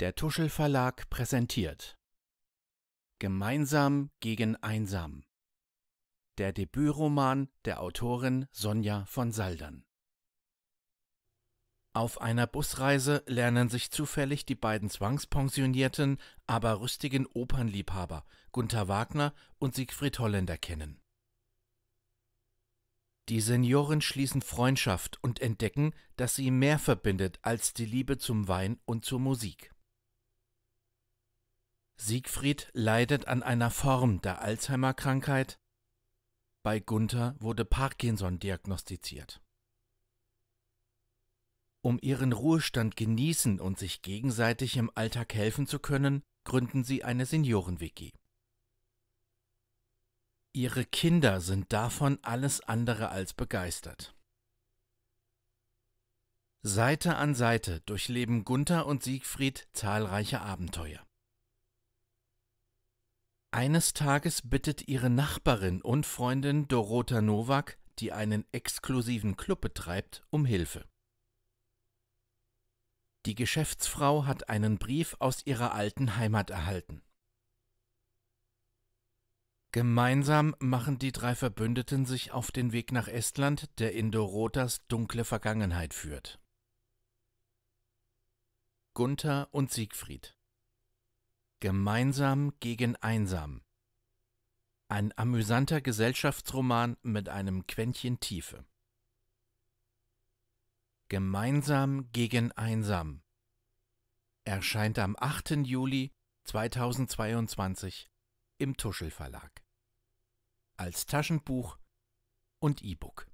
Der Tuschel Verlag präsentiert Gemeinsam gegen Einsam. Der Debütroman der Autorin Sonja von Saldern. Auf einer Busreise lernen sich zufällig die beiden zwangspensionierten, aber rüstigen Opernliebhaber Gunther Wagner und Siegfried Holländer kennen. Die Senioren schließen Freundschaft und entdecken, dass sie mehr verbindet als die Liebe zum Wein und zur Musik. Siegfried leidet an einer Form der Alzheimer-Krankheit. Bei Gunther wurde Parkinson diagnostiziert. Um ihren Ruhestand genießen und sich gegenseitig im Alltag helfen zu können, gründen sie eine senioren wiki Ihre Kinder sind davon alles andere als begeistert. Seite an Seite durchleben Gunther und Siegfried zahlreiche Abenteuer. Eines Tages bittet ihre Nachbarin und Freundin Dorota Nowak, die einen exklusiven Club betreibt, um Hilfe. Die Geschäftsfrau hat einen Brief aus ihrer alten Heimat erhalten. Gemeinsam machen die drei Verbündeten sich auf den Weg nach Estland, der in Dorotas dunkle Vergangenheit führt. Gunther und Siegfried Gemeinsam gegen Einsam. Ein amüsanter Gesellschaftsroman mit einem Quäntchen Tiefe. Gemeinsam gegen Einsam erscheint am 8. Juli 2022 im Tuschel Verlag als Taschenbuch und E-Book.